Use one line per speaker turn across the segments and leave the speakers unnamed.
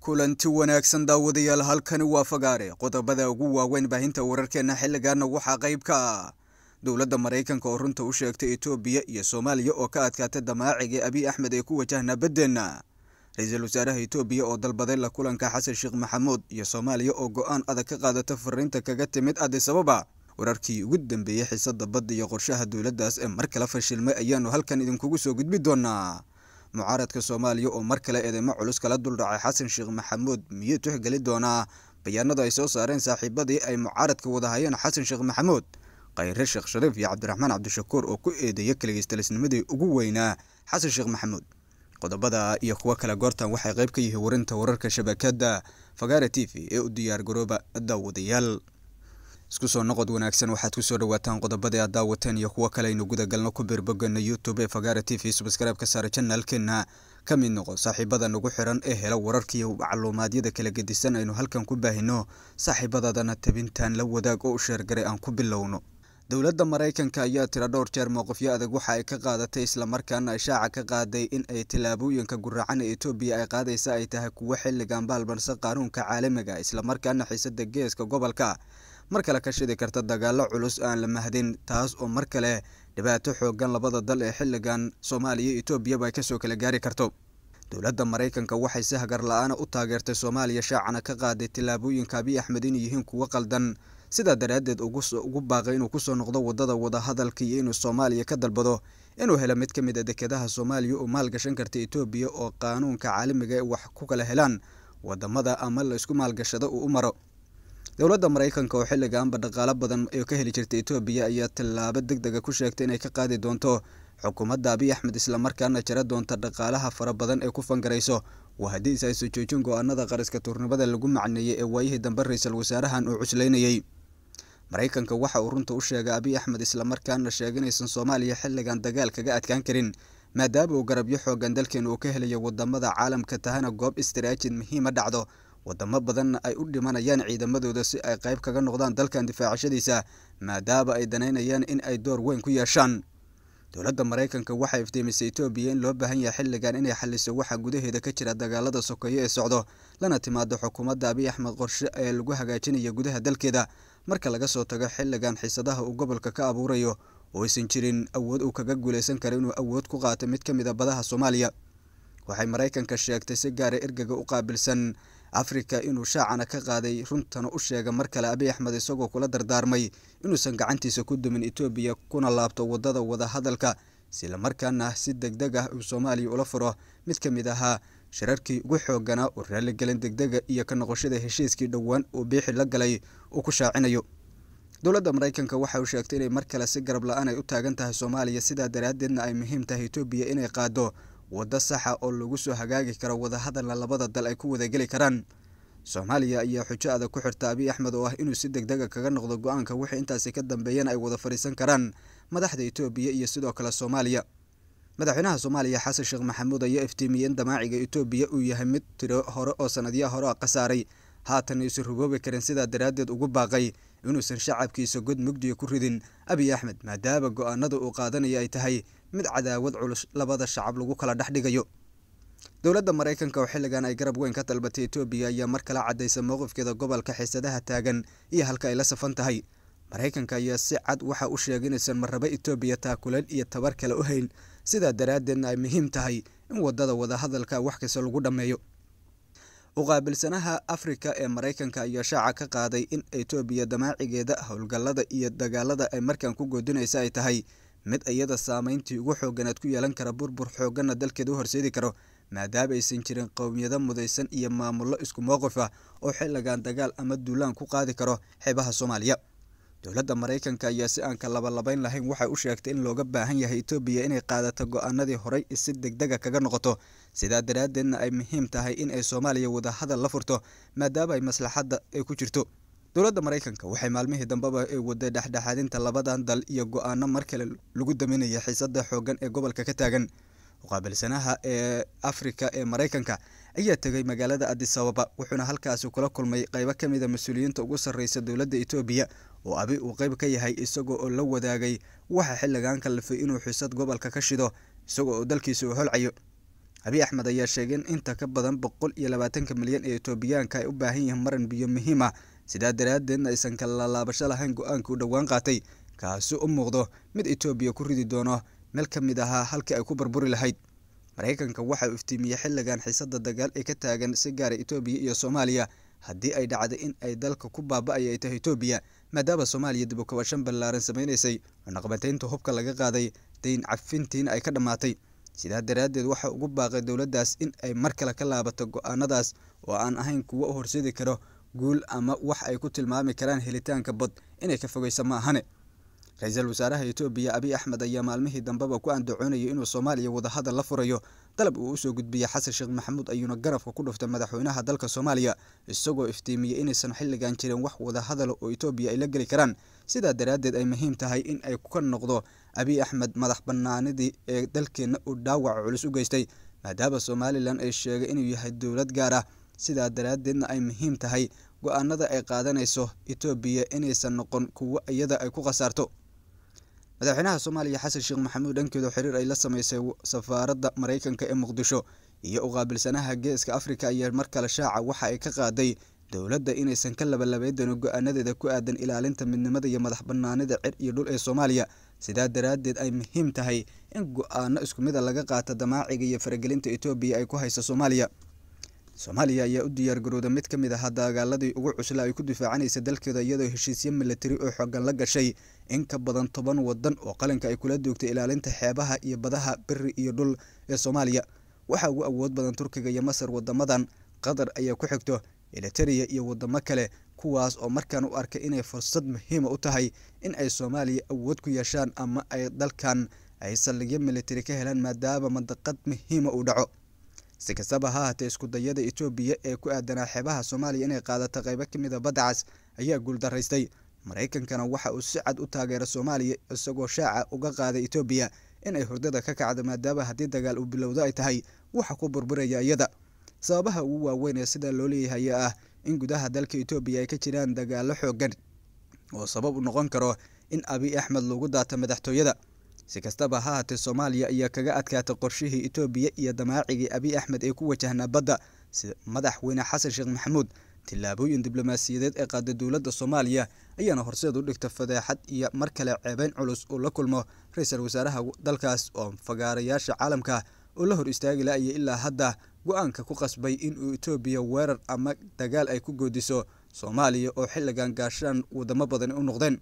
kulanti wanaagsan daawadayaal halkani waa fagaare qodobada ugu waaweyn baahinta wararkeena xilligaana waxaa qayb ka ah dowladda maraykanka oo runta u sheegtay etoobiya iyo soomaaliya oo ka adkaatay damaacigai abiy axmed ee ku wajahnaa beddenna ra-iisul wasaaraha etoobiya oo dalbaday la kulanka xasan sheekh maxamuud iyo soomaaliya oo go-aan adag ka qaadata fariinta kaga timid addis ababa wararkii ugu dambeeyey xiisada badda iyo qorshaha dowladdaas ee mar kala fashilmay ayaanu halkan idinkugu soo gudbi doonaa mucaaradka soomaaliya oo mar kale eedeymo culus kala duldhacay xasan sheekh maxamuud miyuu tixgeli doonaa bayaanada ay soo saareen saaxiibadii ay mucaaradka wadahayeen xasan sheekh maxamuud khayre sheekh shariif iyo cabdiraxmaan cabdishakuur oo ku eedeeyay kaligistalisnimadii ugu weynaa xasan sheekh maxamuud qodobada iyo kuwo kale goortan waxay qayb ka yihiin warinta wararka shabakadda fagaara t v ee u diyaar garooba daawadayaal isku soo noqod wanaagsan waxaad ku soo dhawaataan qodobadii aad daawateen iyo kuwo kale aynu guda galno ku birbogana youtube ee fagaara t v subskribe ka saara janaalkeena ka mid noqo saaxiibada nagu xiran ee hela wararkaiyo macluumaadyada kala gedisan aynu halkan ku baahino saaxiibadaadana tabintan la wadaag oo u sheergaray aan ku bilowno dowladda maraykanka ayaa tira dhowr jeer mowqifyo adag waxa ay ka qaadatay islamarkaana ishaaca ka qaaday in ay tallaabooyinka guracan ee etoobiya ay qaadaysa ay tahay kuwo xilligan baalbansan qaanuunka caalamiga ah, islamarkaana xiisadda geeska gobolka mar kale ka shidi karta dagaallo culus aan la mahdin taas oo mar kale dhibaato xoogan labada dal ee xilligan soomaaliya etoobiyaba ay kasoo kala gaari karto dowladda maraykanka waxay si hagar la-aana ah u taageertay soomaaliya shaacana ka qaaday tallaabooyinka abiy axmed inay yihiin kuwo qaldan sidaa daraaddeed ugu baaqay inuu kusoo noqdo waddada wadahadalka iyo inuu soomaaliya ka dalbado inuu helo mid ka mid a ah dekedaha soomaaliya oo maalgashan karta etoobiya oo qaanuunka caalamiga ah ay wax ku kala helaan wadamada ama la ysku maalgashada uu u maro dowladda maraykanka oo xilligaanba dhaqaalo badan oo ka heli jirta etoobiya ayaa tallaabo deg dega ku sheegtay inay ka qaadi doonto xukuumadda abiy axmed islamarkaana jara doonta dhaqaalaha fara badan ee ku fangarayso waa haddii is ay soo joojin go-aanada qariska tuurnimada lagu macneeyey ee waayihii dambe ra-iisul wasaarahan uu cuslaynayey maraykanka waxa uu runta u sheegay abiy axmed islamarkaana sheeginaysan soomaaliya xilligan dagaal kaga adkaan karin maadaama uu garabyo xooggan dalkeenu uu ka helayo wadamada caalamka tahana goob istaraajid muhiima dhacdo waddamo badanna ay u dhimanayaan ciidamadooda si ay qayb kaga noqdaan dalkan difaacashadiisa maadaaba ay danaynayaan in ay door weyn ku yeeshaan dowladda maraykanka waxay iftiimisay etoobiya in loo baahan yahay xilligan inay xaliso waxa gudaheeda ka jira dagaalada sokeeyo ee socdo lana timaado xukuumadda abiy axmed qorshe ee lagu hagaajinaya gudaha dalkeeda marka laga soo tago xilligan xiisadaha uu gobolka ka abuurayo oo aysan jirin awood uu kaga guulaysan karo inuu awood ku qaato mid ka mid a ah badaha soomaaliya waxay maraykanka sheegtay si gaara ah ergega u qaabilsan afrika inuu shaacana ka qaaday runtana u sheega mar kale abiy axmed isagoo kula dardaarmay inuusan gacantiisa ku dumin etoobiya kuna laabto waddada wadahadalka islamarkaana si degdeg ah uu soomaaliya ula furo mid ka mid ahaa shirarkii ugu xooganaa uu raaligelin degdega iyo ka noqoshada heshiiskii dhowaan uu biixi la galay uu ku shaacinayo dowladda maraykanka waxa uu sheegtay inay mar kale si garab la-aan ay u taagan tahay soomaaliya sidaa daraaddeedna ay muhiim tahay etoobiya inay qaado waddo saxa ah oo lagu soo hagaagi karo wadahadalna labada dal ay ku wada geli karaan soomaaliya ayaa xujo adag ku xirta abiy axmed oo ah inuu si degdega ah kaga noqdo go-aanka wixii intaasi ka dambeeyana ay wada fadhiisan karaan madaxda etoobiya iyo sidoo kale soomaaliya madaxweynaha soomaaliya xasan sheekh maxamuud ayaa iftiimiyey in damaaciga etoobiya uu yahay mid tiro hore oo sanadyaha hore a qasaaray haatan isu rugoobi karin sidaa daraaddeed ugu baaqay inuusan shacabkiisa god mugdiga ku ridin abiy axmed maadaama go-aanada uu qaadanaya ay tahay mid cadaawad culus labada shacab lagu kala dhex dhigayo dowladda maraykanka oo xilligan ay garab weyn ka dalbatay etoobiya ayaa mar kale cadaysa mowqifkeeda gobolka xiisadaha taagan iyo halka ay la safan tahay maraykanka ayaa si cad waxa u sheegay inaysan marrabo etoobiya taakuleen iyo tabar kale u hayn sidaa daraaddeedna ay muhiim tahay in wadada wadahadalka wax kasta lagu dhammeeyo uqaabilsanaha afrika ee maraykanka ayaa shaaca ka qaaday in etoobiya damaacigeeda howlgallada iyo dagaalada ay markaan ku goodinaysa ay tahay mid iyada saameyntii ugu xooganaad ku yeelan kara burbur xooggana dalkeeda u horseedi karo maadaama aysan jirin qowmiyado mudaysan iyo maamullo isku mowqif ah oo xilligan dagaal ama duulaan ku qaadi karo xeebaha soomaaliya dowladda maraykanka ayaa si aan ka labalabayn lahayn waxay u sheegtay in looga baahan yahay etoobiya inay qaadato go-aanadii horey si degdega kaga noqoto sidaa daraaddeedna ay muhiim tahay in ay soomaaliya wada hadal la furto maadaama ay maslaxadda ay ku jirto dowladda maraykanka waxay maalmihii dambeba ay waday dhexdhexaadinta labadan dal iyo go-aano mar kale lagu daminaya xiisada xoogan ee gobolka ka taagan muqaabilsanaha ee afrika ee maraykanka ayaa tegay magaalada adis ababa wuxuuna halkaasi kula kulmay qaybo ka mid ah mas-uuliyiinta ugu sarreysa dowladda etoobiya oo abi uu qeyb ka yahay isaga oo la wadaagay waxa xilligan kalifay inuu xiisad gobolka ka shido isagoo oo dalkiisa u holcayo abi axmed ayaa sheegay in inta ka badan boqol iyo labaatanka milyan ee etoobiyaanka ay u baahan yihiin maran biyo muhiim ah sidaa daraadeedna aysan kala laalaabasho lahayn go-aanka u dhowaan qaatay kaasi u muuqdo mid etoobiya ku ridi doono meel ka mid ahaa halkii ay ku burburi lahayd maraykanka waxa uu iftiimiyey xilligan xiisada dagaal ee ka taagan si gaara ah etoobiya iyo soomaaliya haddii ay dhacday in ay dalka ku baaba-ay ay tahay etoobiya maadaama soomaaliya dib u kabashan ballaaran samaynaysay cunaqabateynta hubka laga qaaday dayn cafintiina ay ka dhammaatay sidaa daraaddeed waxa ugu baaqay dowladdaas in ay mar kale ka laabato go-aanadaas oo aan ahayn kuwo u horseedi karo guul ama wax ay ku tilmaami karaan helitaanka bad inay ka fogeysa ma ahane ra-iisul wasaaraha etoobiya abiy axmed ayaa maalmihii dambeba ku andacoonayay inuu soomaaliya wadahadal la furayo dalab uu usoo gudbiyey xasan sheekh maxamuud ayuuna garabka ku dhuftay madaxweynaha dalka soomaaliya isagoo iftiimiyey inaysan xilligan jirin wax wadahadala oo etoobiya ay la geli karaan sidaa daraaddeed ay muhiim tahay in ay ka noqdo abiy axmed madax bannaanidii ee dalkeenna uu dhaawaca culus u geystay maadaama somalilan ay sheegay inuu yahay dowlad gaar ah sidaa daraaddeedna ay muhiim tahay go-aanada ay qaadanayso etoobiya inaysan noqon kuwo iyada ay ku khasaarto madaxweynaha soomaaliya xasan sheekh maxamuud dhankeedu xiriir ay la samaysay safaaradda maraykanka ee muqdisho iyo u qaabilsanaha geeska afrika ayaa mar kale shaaca waxa ay ka qaaday dowladda inaysan ka labalabeydano go-aanadeeda ku aadan ilaalinta midnimada iyo madax bannaanida cir iyo dhul ee soomaaliya sidaa daraaddeed ay muhiim tahay in go-aano isku mida ah laga qaato damaaciga iyo faragelinta etoobiya ay ku hayso soomaaliya soomaaliya ayaa u diyaargarowda mid ka mid aha dagaaladii ugu cusla ay ku difaacanaysa dalkeeda iyadoo heshiisyo milatari oo xoogan la gashay in ka badan toban wadan oo qalinka ay kula doogtay ilaalinta xeebaha iyo badaha beri iyo dhul ee soomaaliya waxaa ugu awood badan turkiga iyo masar wadamadan qatar ayaa ku xigto elitariya iyo wadamo kale kuwaas oo markaan u arkay inay fursad muhiima u tahay in ay soomaaliya awood ku yeeshaan ama ay dalkan ay saldhigyo militari ka helaan maadaama mandaqad muhiima uu dhaco si kastaba ha ahatee isku dayada etoobiya ee ku aadanaa xeebaha soomaaliya inay qaadato qaybo ka mida ah baddacas ayaa guuldaraystay maraykankana waxa uu si cad u taageera soomaaliya isagoo shaaca uga qaaday etoobiya inay hurdada ka kacdo maadaama haddii dagaal uu bilowdo ay tahay waxa ku burburaya iyada sababaha ugu waaweyn ee sidaa loo leeyahay ah in gudaha dalka etoobiya ay ka jiraan dagaalo xooggan oo sabab u noqon karo in abi axmed lagu daato madaxtooyada si kastaba ha haatee soomaaliya ayaa kaga adkaatay qorshihii etoobiya iyo damaacigii abiy axmed ee ku wajahnaa badda sida madaxweyne xasan sheekh maxamuud tillaabooyin diblomaasiyadeed ee qaaday dowladda soomaaliya ayaana horseed u dhigta fadeexad iyo mar kale ceebeyn culus uu la kulmo ra-iisul wasaaraha dalkaas oo fagaarayaasha caalamka oo la hor istaagi la-aya ilaa hadda go-aanka ku qasbay inuu etoobiya weerar ama dagaal ay ku goodiso soomaaliya oo xilligan gaashaan wadamo badan u noqdeen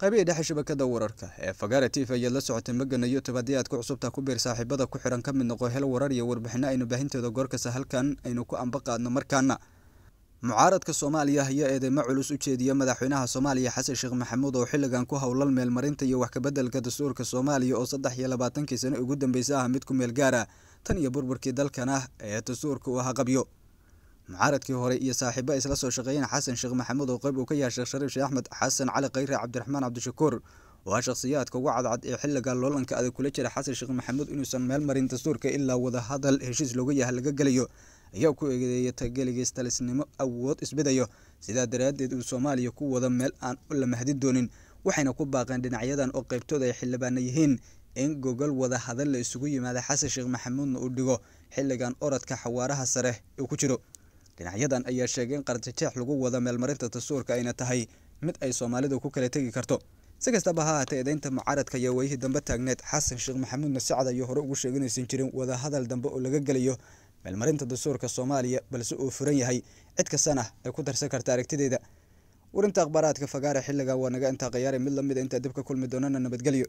qaybihii dhexe shabakada wararka ee fagaara t ayaad la socotay magana youtube haddii aad ku cusubtaa ku biir saaxiibada ku xiran ka mid noqo hel warar iyo warbixino aynu baahinteeda goorkasta halkan aynu ku anba qaadno markaana mucaaradka soomaaliya ayaa eedeymo culus u jeediya madaxweynaha soomaaliya xasan sheekh maxamuud oo xilligan ku howlan meelmarinta iyo wax kabeddelka dastuurka soomaaliya oo saddex iyo labaatankii sano ugu dambeysa ah mid ku meel gaara tan iyo burburkii dalkan ah ee dastuurka u ahaa qabyo mucaaradkii hore iyo saaxiibo isla soo shaqeeyeen xasan sheekh maxamuud oo qayb uu ka yahay sheekh shariif sheekh axmed xasan cali khayre cabdiraxmaan cabdishakuur oo ah shakhsiyaadka ugu cadcad ee xilliga loolanka adag kula jira xasan sheekh maxamuud inuusan meel marin dastuurka ilaa wadahadal heshiis looga yahay laga gelayo ayaa ku eedeeya tageligiis talisnimo awood isbedayo sidaa daraaddeed uu soomaaliya ku wado meel aan la mahdi doonin waxayna ku baaqeen dhinacyadan oo qaybtooda ay xildhibaana yihiin in gogol wada hadal la isugu yimaada xasan sheekh maxamuudna uu dhigo xilligan orodka xawaaraha sare uu ku jiro dhinacyadan ayaa sheegay in qartijeex lagu wada meelmarinta dastuurka ayna tahay mid ay soomaalidu ku kala tegi karto si kastaba ha haatee edeynta mucaaradka ayaa wayihii dambe taagneed xasan sheekh maxamuud nasicad ayuu hore ugu sheeganaysan jirin wadahadal dambe oo laga gelayo meelmarinta dastuurka soomaaliya balse uu furan yahay cid kastana ay ku darsan karta aragtideeda warinta akhbaaraadka fagaare xilliga waa naga intaa khayaare mid lamida ah intaa dib ka kulmi doonana nabadgelyo